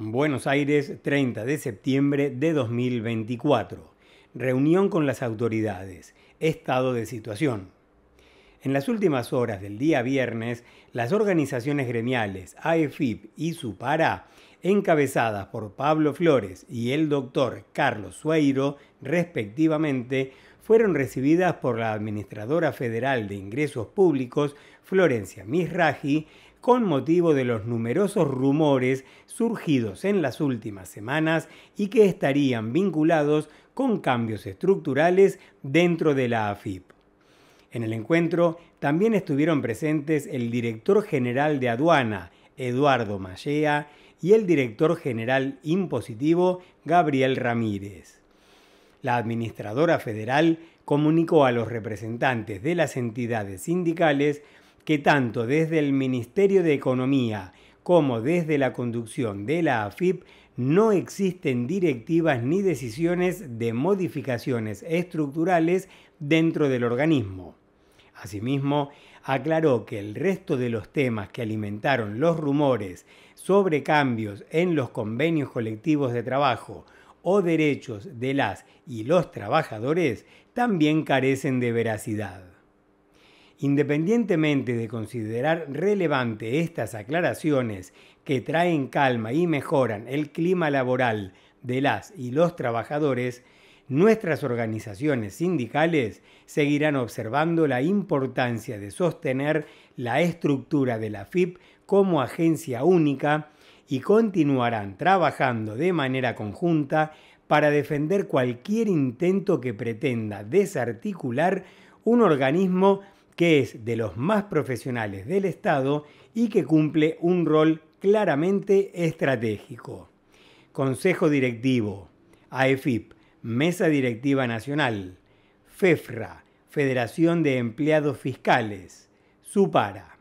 Buenos Aires, 30 de septiembre de 2024. Reunión con las autoridades. Estado de situación. En las últimas horas del día viernes, las organizaciones gremiales AEFIP y SUPARA, encabezadas por Pablo Flores y el doctor Carlos Sueiro, respectivamente, fueron recibidas por la Administradora Federal de Ingresos Públicos, Florencia Misraji, con motivo de los numerosos rumores surgidos en las últimas semanas y que estarían vinculados con cambios estructurales dentro de la AFIP. En el encuentro también estuvieron presentes el director general de aduana, Eduardo Mallea, y el director general impositivo, Gabriel Ramírez. La administradora federal comunicó a los representantes de las entidades sindicales que tanto desde el Ministerio de Economía como desde la conducción de la AFIP no existen directivas ni decisiones de modificaciones estructurales dentro del organismo. Asimismo, aclaró que el resto de los temas que alimentaron los rumores sobre cambios en los convenios colectivos de trabajo o derechos de las y los trabajadores también carecen de veracidad. Independientemente de considerar relevante estas aclaraciones que traen calma y mejoran el clima laboral de las y los trabajadores, nuestras organizaciones sindicales seguirán observando la importancia de sostener la estructura de la FIP como agencia única y continuarán trabajando de manera conjunta para defender cualquier intento que pretenda desarticular un organismo que es de los más profesionales del Estado y que cumple un rol claramente estratégico. Consejo Directivo, AEFIP, Mesa Directiva Nacional, FEFRA, Federación de Empleados Fiscales, SUPARA.